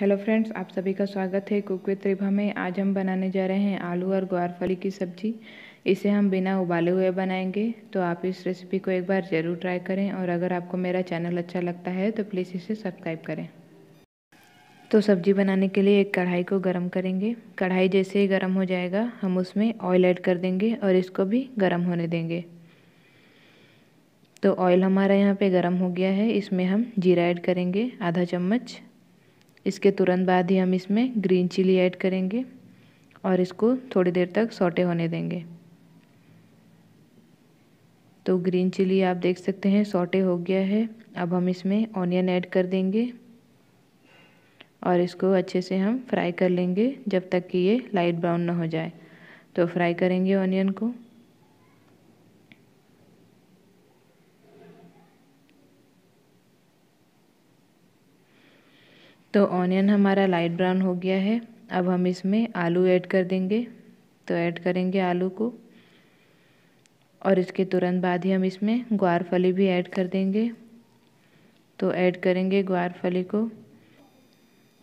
hello friends आप सभी का स्वागत है कुक विद त्रिभा में आज हम बनाने जा रहे हैं आलू और ग्वारफली की सब्जी इसे हम बिना उबाले हुए बनाएंगे तो आप इस रेसिपी को एक बार ज़रूर ट्राई करें और अगर आपको मेरा चैनल अच्छा लगता है तो प्लीज़ इसे सब्सक्राइब करें तो सब्जी बनाने के लिए एक कढ़ाई को गर्म करेंगे कढ़ाई जैसे ही गर्म हो जाएगा हम उसमें ऑयल ऐड कर देंगे और इसको भी गर्म होने देंगे तो ऑयल हमारा यहाँ पे गर्म हो गया है इसमें हम जीरा ऐड करेंगे आधा चम्मच इसके तुरंत बाद ही हम इसमें ग्रीन चिली ऐड करेंगे और इसको थोड़ी देर तक सोटे होने देंगे तो ग्रीन चिली आप देख सकते हैं सोटे हो गया है अब हम इसमें ऑनियन ऐड कर देंगे और इसको अच्छे से हम फ्राई कर लेंगे जब तक कि ये लाइट ब्राउन ना हो जाए तो फ्राई करेंगे ऑनियन को तो ऑनियन हमारा लाइट ब्राउन हो गया है अब हम इसमें आलू ऐड कर देंगे तो ऐड करेंगे आलू को और इसके तुरंत बाद ही हम इसमें ग्वार फली भी ऐड कर देंगे तो ऐड करेंगे ग्वार फली को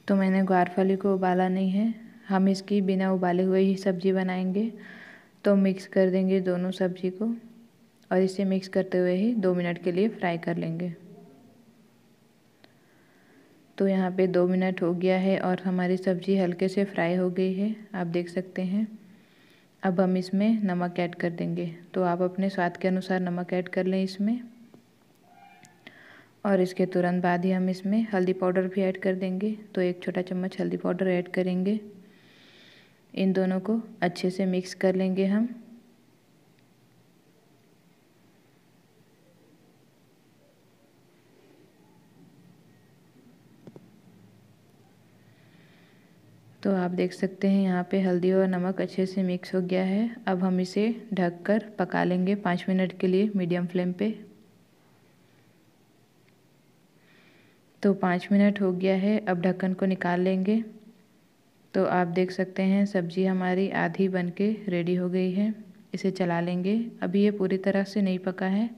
तो मैंने ग्वार फली को उबाला नहीं है हम इसकी बिना उबाले हुए ही सब्ज़ी बनाएंगे तो मिक्स कर देंगे दोनों सब्ज़ी को और इसे मिक्स करते हुए ही दो मिनट के लिए फ्राई कर लेंगे तो यहाँ पे दो मिनट हो गया है और हमारी सब्ज़ी हल्के से फ्राई हो गई है आप देख सकते हैं अब हम इसमें नमक ऐड कर देंगे तो आप अपने स्वाद के अनुसार नमक ऐड कर लें इसमें और इसके तुरंत बाद ही हम इसमें हल्दी पाउडर भी ऐड कर देंगे तो एक छोटा चम्मच हल्दी पाउडर ऐड करेंगे इन दोनों को अच्छे से मिक्स कर लेंगे हम तो आप देख सकते हैं यहाँ पे हल्दी और नमक अच्छे से मिक्स हो गया है अब हम इसे ढककर पका लेंगे पाँच मिनट के लिए मीडियम फ्लेम पे तो पाँच मिनट हो गया है अब ढक्कन को निकाल लेंगे तो आप देख सकते हैं सब्जी हमारी आधी बन के रेडी हो गई है इसे चला लेंगे अभी ये पूरी तरह से नहीं पका है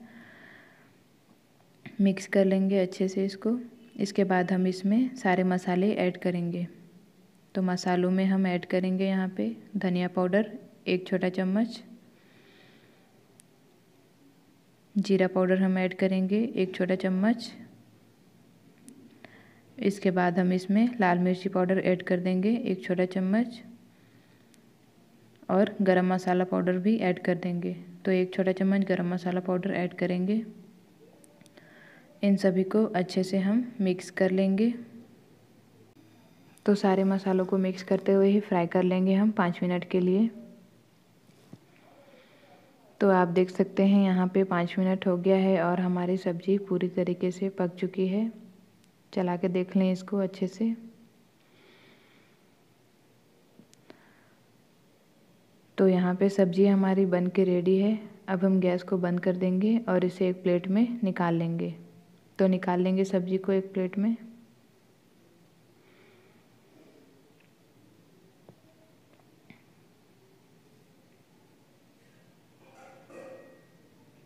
मिक्स कर लेंगे अच्छे से इसको इसके बाद हम इसमें सारे मसाले ऐड करेंगे तो मसालों में हम ऐड करेंगे यहाँ पे धनिया पाउडर एक छोटा चम्मच जीरा पाउडर हम ऐड करेंगे एक छोटा चम्मच इसके बाद हम इसमें लाल मिर्ची पाउडर ऐड कर देंगे एक छोटा चम्मच और गरम मसाला पाउडर भी ऐड कर देंगे तो एक छोटा चम्मच गरम मसाला पाउडर ऐड करेंगे इन सभी को अच्छे से हम मिक्स कर लेंगे तो सारे मसालों को मिक्स करते हुए ही फ्राई कर लेंगे हम पाँच मिनट के लिए तो आप देख सकते हैं यहाँ पे पाँच मिनट हो गया है और हमारी सब्ज़ी पूरी तरीके से पक चुकी है चला के देख लें इसको अच्छे से तो यहाँ पे सब्ज़ी हमारी बन के रेडी है अब हम गैस को बंद कर देंगे और इसे एक प्लेट में निकाल लेंगे तो निकाल लेंगे सब्ज़ी को एक प्लेट में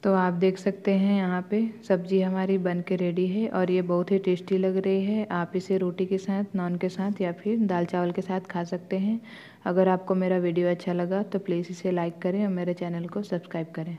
तो आप देख सकते हैं यहाँ पे सब्जी हमारी बन के रेडी है और ये बहुत ही टेस्टी लग रही है आप इसे रोटी के साथ नान के साथ या फिर दाल चावल के साथ खा सकते हैं अगर आपको मेरा वीडियो अच्छा लगा तो प्लीज़ इसे लाइक करें और मेरे चैनल को सब्सक्राइब करें